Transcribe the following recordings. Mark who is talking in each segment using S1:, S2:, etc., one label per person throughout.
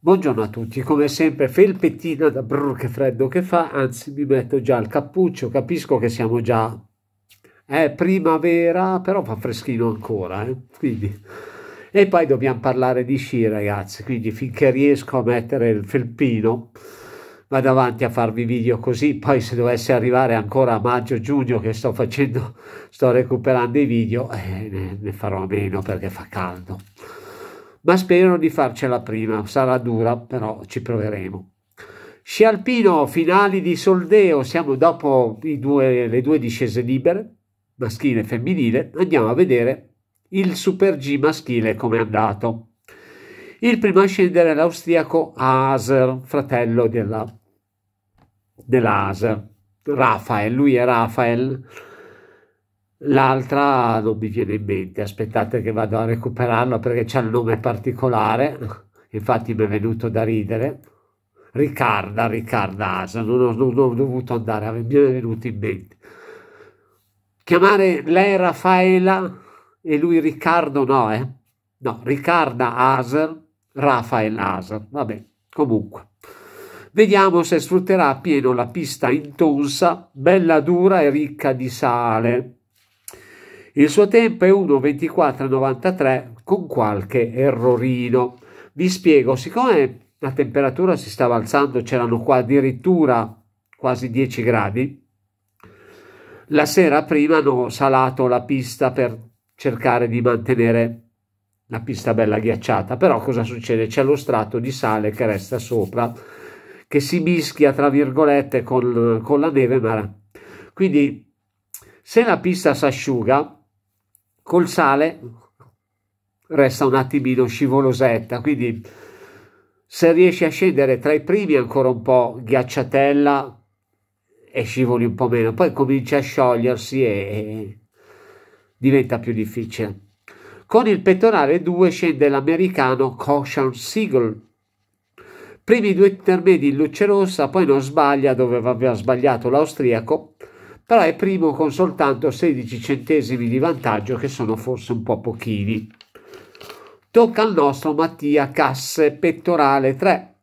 S1: Buongiorno a tutti, come sempre felpettina da brrr che freddo che fa, anzi mi metto già il cappuccio, capisco che siamo già... È primavera, però fa freschino ancora, eh? quindi... E poi dobbiamo parlare di sci ragazzi, quindi finché riesco a mettere il felpino vado avanti a farvi video così, poi se dovesse arrivare ancora a maggio-giugno che sto facendo, sto recuperando i video, eh, ne, ne farò a meno perché fa caldo ma spero di farcela prima, sarà dura, però ci proveremo. Sci alpino, finali di Soldeo, siamo dopo due, le due discese libere, maschile e femminile, andiamo a vedere il Super G maschile come è andato. Il primo a scendere è l'austriaco Aser, fratello della, dell'Aser, Rafael, lui è Rafael, L'altra non mi viene in mente, aspettate che vado a recuperarla perché c'è un nome particolare, infatti mi è venuto da ridere. Riccarda, Riccarda Asa, non ho, non ho dovuto andare, mi è venuto in mente. Chiamare lei Raffaela e lui Riccardo no, eh? No, Riccarda Aser, Rafael Aser, vabbè, comunque. Vediamo se sfrutterà appieno la pista intonsa, bella dura e ricca di sale. Il suo tempo è 1.24.93 con qualche errorino. Vi spiego, siccome la temperatura si stava alzando, c'erano qua addirittura quasi 10 gradi, la sera prima hanno salato la pista per cercare di mantenere la pista bella ghiacciata, però cosa succede? C'è lo strato di sale che resta sopra, che si mischia tra virgolette con, con la neve, ma... quindi se la pista si asciuga col sale resta un attimino scivolosetta, quindi se riesci a scendere tra i primi ancora un po' ghiacciatella e scivoli un po' meno, poi comincia a sciogliersi e, e diventa più difficile. Con il pettorale 2 scende l'americano Caution Seagull. Primi due intermedi in luce rossa, poi non sbaglia dove aveva sbagliato l'austriaco però è primo con soltanto 16 centesimi di vantaggio che sono forse un po' pochini. Tocca al nostro Mattia Casse, pettorale 3.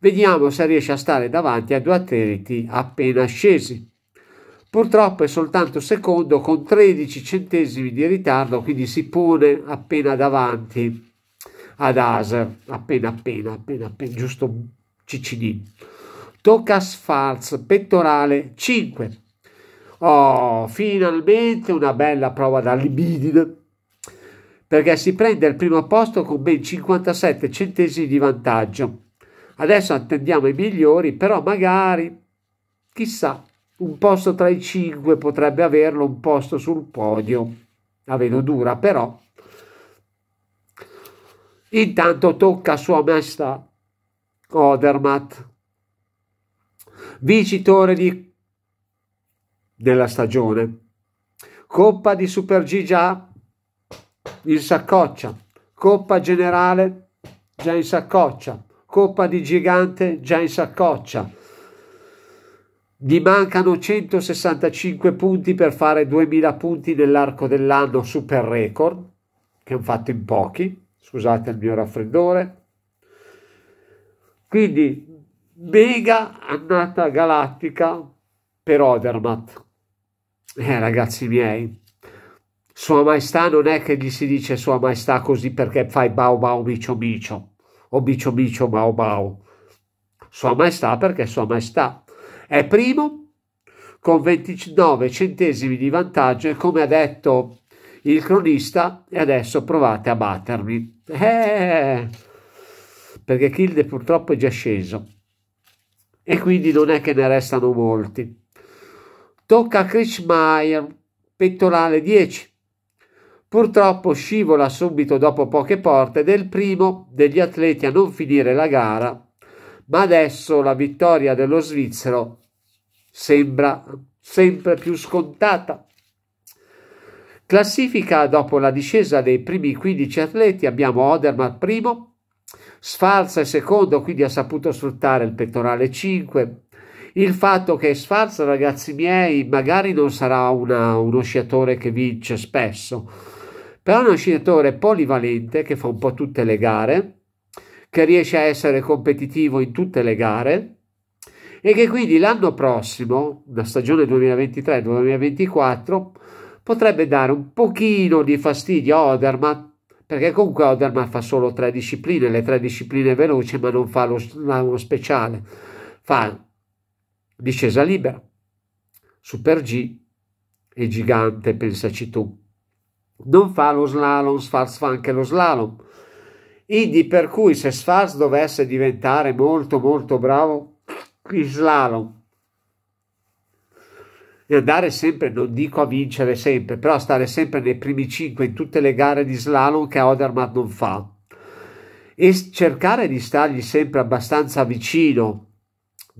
S1: Vediamo se riesce a stare davanti a due atleti appena scesi. Purtroppo è soltanto secondo con 13 centesimi di ritardo, quindi si pone appena davanti ad Aser, appena appena, appena appena, giusto ciccidino. Tocca a Sfarz, pettorale 5. Oh, finalmente una bella prova da libidine perché si prende il primo posto con ben 57 centesimi di vantaggio. Adesso attendiamo i migliori, però magari, chissà, un posto tra i cinque potrebbe averlo, un posto sul podio. La vedo dura, però. Intanto tocca a sua maestà Odermatt, vincitore di della stagione. Coppa di Super G già in saccoccia, Coppa Generale già in saccoccia, Coppa di Gigante già in saccoccia. Gli mancano 165 punti per fare 2000 punti nell'arco dell'anno super record, che hanno fatto in pochi, scusate il mio raffreddore. Quindi mega annata galattica per Odermatt. Eh, ragazzi miei, Sua Maestà non è che gli si dice Sua Maestà così perché fai bau bau micio micio o micio micio bau bau. Sua Maestà perché Sua Maestà è primo con 29 centesimi di vantaggio e come ha detto il cronista e adesso provate a battermi. Eh, perché Kilde purtroppo è già sceso e quindi non è che ne restano molti. Tocca a Kretschmeier, pettorale 10. Purtroppo scivola subito dopo poche porte del primo degli atleti a non finire la gara, ma adesso la vittoria dello svizzero sembra sempre più scontata. Classifica dopo la discesa dei primi 15 atleti abbiamo Odermatt primo, Sfarza è secondo, quindi ha saputo sfruttare il pettorale 5, il fatto che Schwarz, ragazzi miei, magari non sarà una, uno sciatore che vince spesso, però è uno sciatore polivalente che fa un po' tutte le gare, che riesce a essere competitivo in tutte le gare e che quindi l'anno prossimo, la stagione 2023-2024, potrebbe dare un pochino di fastidio a Oderman, perché comunque Oderman fa solo tre discipline, le tre discipline veloci, ma non fa lo, lo speciale. Fa discesa libera, Super G e gigante, pensaci tu. Non fa lo slalom, Sfars fa anche lo slalom. Quindi per cui se Sfars dovesse diventare molto molto bravo in slalom e andare sempre, non dico a vincere sempre, però a stare sempre nei primi 5 in tutte le gare di slalom che Odermatt non fa e cercare di stargli sempre abbastanza vicino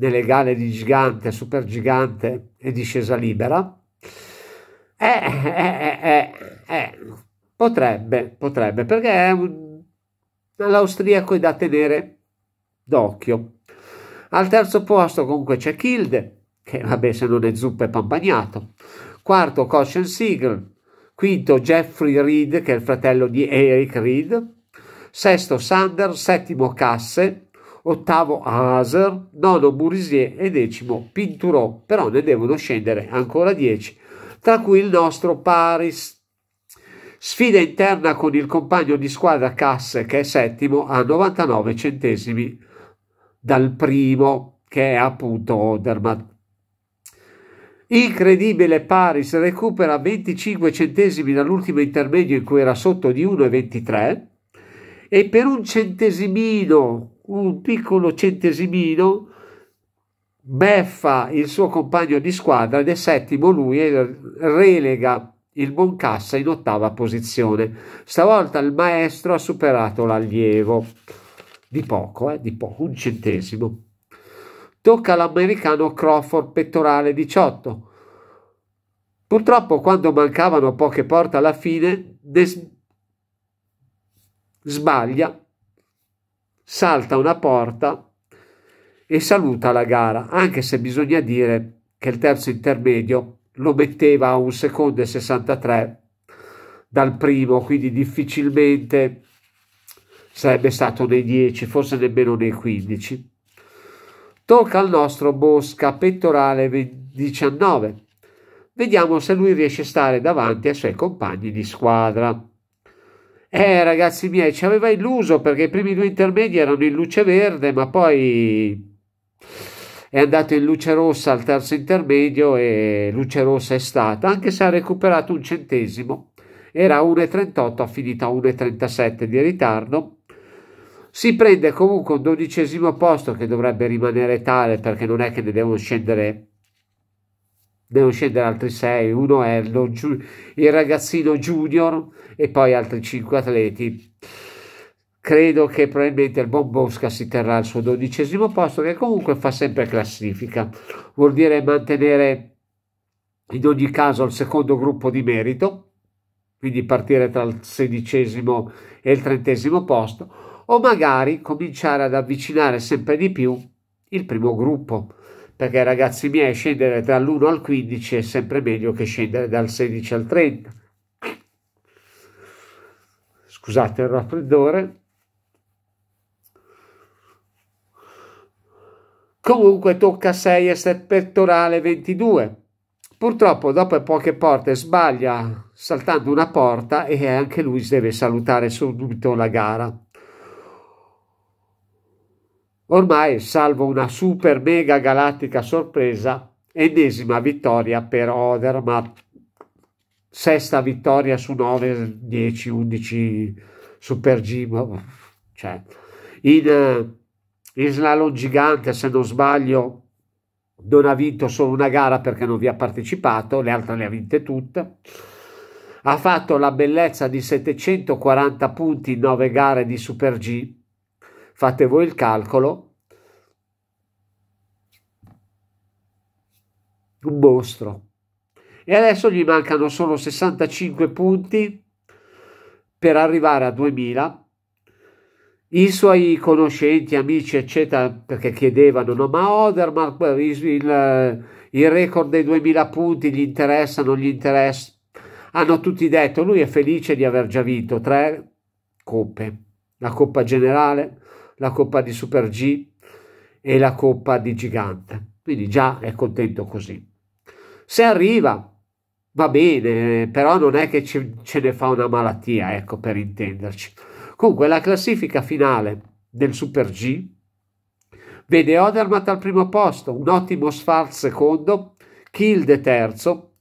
S1: nelle gare di gigante, super gigante e discesa libera, eh eh, eh, eh, eh, potrebbe, potrebbe, perché è un, l'austriaco è da tenere d'occhio. Al terzo posto comunque c'è Kilde, che vabbè se non è zuppa è pampagnato. Quarto Caution Siegel, quinto Jeffrey Reed, che è il fratello di Eric Reed, sesto Sander, settimo Casse, ottavo Aser, nono Murisier e decimo Pinturò, però ne devono scendere ancora 10, tra cui il nostro Paris. Sfida interna con il compagno di squadra Casse che è settimo a 99 centesimi dal primo che è appunto Odermatt. Incredibile Paris recupera 25 centesimi dall'ultimo intermedio in cui era sotto di 1,23 e per un centesimino un piccolo centesimino beffa il suo compagno di squadra ed è settimo lui e relega il Moncassa in ottava posizione. Stavolta il maestro ha superato l'allievo di poco, eh, di poco, un centesimo. Tocca all'americano Crawford pettorale 18. Purtroppo quando mancavano poche porte alla fine sbaglia salta una porta e saluta la gara, anche se bisogna dire che il terzo intermedio lo metteva a un secondo e 63 dal primo, quindi difficilmente sarebbe stato nei 10, forse nemmeno nei 15. Tocca al nostro Bosca pettorale 19. Vediamo se lui riesce a stare davanti ai suoi compagni di squadra. Eh ragazzi miei, ci aveva illuso perché i primi due intermedi erano in luce verde, ma poi è andato in luce rossa al terzo intermedio e luce rossa è stata, anche se ha recuperato un centesimo. Era 1,38, ha finito a 1,37 di ritardo. Si prende comunque un dodicesimo posto che dovrebbe rimanere tale perché non è che ne devono scendere devono scendere altri sei, uno è lo, il ragazzino junior e poi altri cinque atleti. Credo che probabilmente il Bon Bosca si terrà al suo dodicesimo posto, che comunque fa sempre classifica, vuol dire mantenere in ogni caso il secondo gruppo di merito, quindi partire tra il sedicesimo e il trentesimo posto, o magari cominciare ad avvicinare sempre di più il primo gruppo perché ragazzi miei scendere dall'1 al 15 è sempre meglio che scendere dal 16 al 30. Scusate il raffreddore. Comunque tocca 6 e 7 pettorale 22. Purtroppo dopo poche porte sbaglia saltando una porta e anche lui deve salutare subito la gara. Ormai, salvo una super mega galattica sorpresa, ennesima vittoria per Odermatt, sesta vittoria su 9, 10, 11 Super G, cioè, in, in slalom gigante, se non sbaglio, non ha vinto solo una gara perché non vi ha partecipato, le altre le ha vinte tutte. Ha fatto la bellezza di 740 punti in 9 gare di Super G Fate voi il calcolo. Un mostro. E adesso gli mancano solo 65 punti per arrivare a 2000. I suoi conoscenti, amici, eccetera, perché chiedevano, no, ma Oderman, il, il, il record dei 2000 punti gli interessa, non gli interessa. Hanno tutti detto, lui è felice di aver già vinto tre coppe, la Coppa Generale, la Coppa di Super G e la Coppa di Gigante. Quindi già è contento così. Se arriva, va bene, però non è che ce, ce ne fa una malattia, ecco, per intenderci. Comunque la classifica finale del Super G vede Odermatt al primo posto, un ottimo Sfar secondo, Kilde terzo,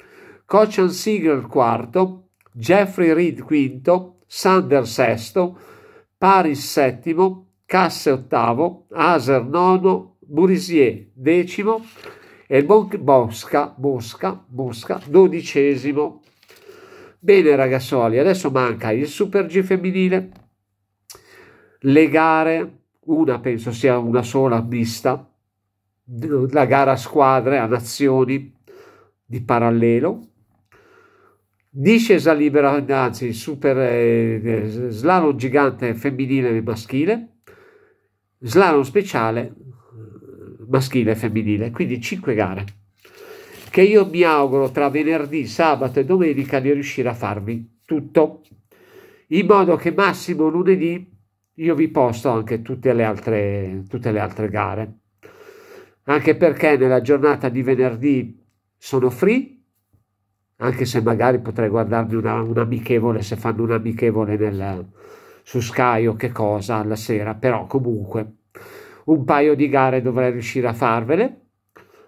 S1: Cochan Siegel quarto, Jeffrey Reed quinto, Sander sesto, Paris settimo, Casse ottavo, Aser nono, Murisier decimo e il Mon- Mosca, Mosca, Mosca dodicesimo. Bene ragazzoli, adesso manca il Super G femminile, le gare, una penso sia una sola mista, la gara a squadre, a nazioni di parallelo, discesa libera, anzi super eh, eh slalom gigante femminile e maschile, slalom speciale mm, maschile e femminile, quindi 5 gare che io mi auguro tra venerdì, sabato e domenica di riuscire a farvi tutto, in modo che massimo lunedì io vi posto anche tutte le altre, tutte le altre gare, anche perché nella giornata di venerdì sono free, anche se magari potrei guardarmi una, un amichevole se fanno un amichevole nel, su Sky o che cosa alla sera, però comunque un paio di gare dovrei riuscire a farvele.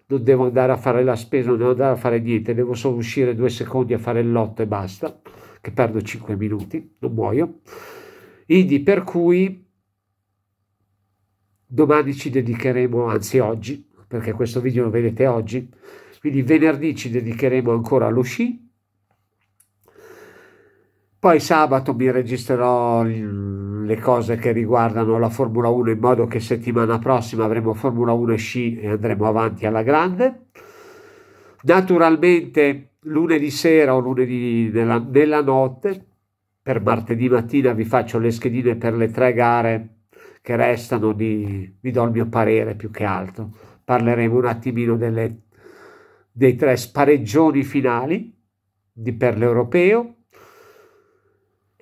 S1: Non devo andare a fare la spesa, non devo andare a fare niente, devo solo uscire due secondi a fare il lotto e basta, che perdo cinque minuti, non muoio. Quindi per cui domani ci dedicheremo, anzi oggi, perché questo video lo vedete oggi, quindi venerdì ci dedicheremo ancora allo sci, poi sabato mi registrerò le cose che riguardano la Formula 1 in modo che settimana prossima avremo Formula 1 e sci e andremo avanti alla grande. Naturalmente lunedì sera o lunedì nella, nella notte, per martedì mattina vi faccio le schedine per le tre gare che restano, di, vi do il mio parere più che altro. Parleremo un attimino delle, dei tre spareggioni finali di, per l'europeo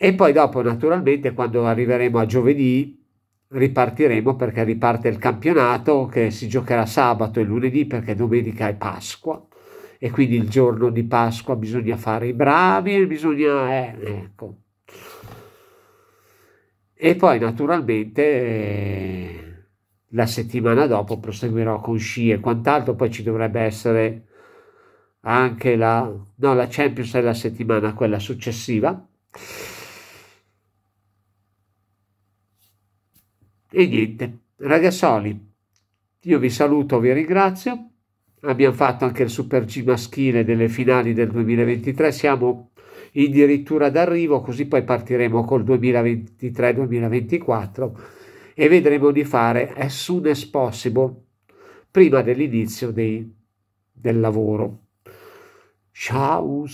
S1: e poi dopo, naturalmente, quando arriveremo a giovedì, ripartiremo perché riparte il campionato che si giocherà sabato e lunedì perché domenica è Pasqua e quindi il giorno di Pasqua bisogna fare i bravi e bisogna... Eh, ecco. E poi naturalmente eh, la settimana dopo proseguirò con sci e quant'altro, poi ci dovrebbe essere anche la... no, la Champions è la settimana quella successiva E niente, ragazzoli, io vi saluto, vi ringrazio. Abbiamo fatto anche il Super G maschile delle finali del 2023, siamo addirittura d'arrivo, così poi partiremo col 2023-2024 e vedremo di fare as soon as possible prima dell'inizio del lavoro. Ciao!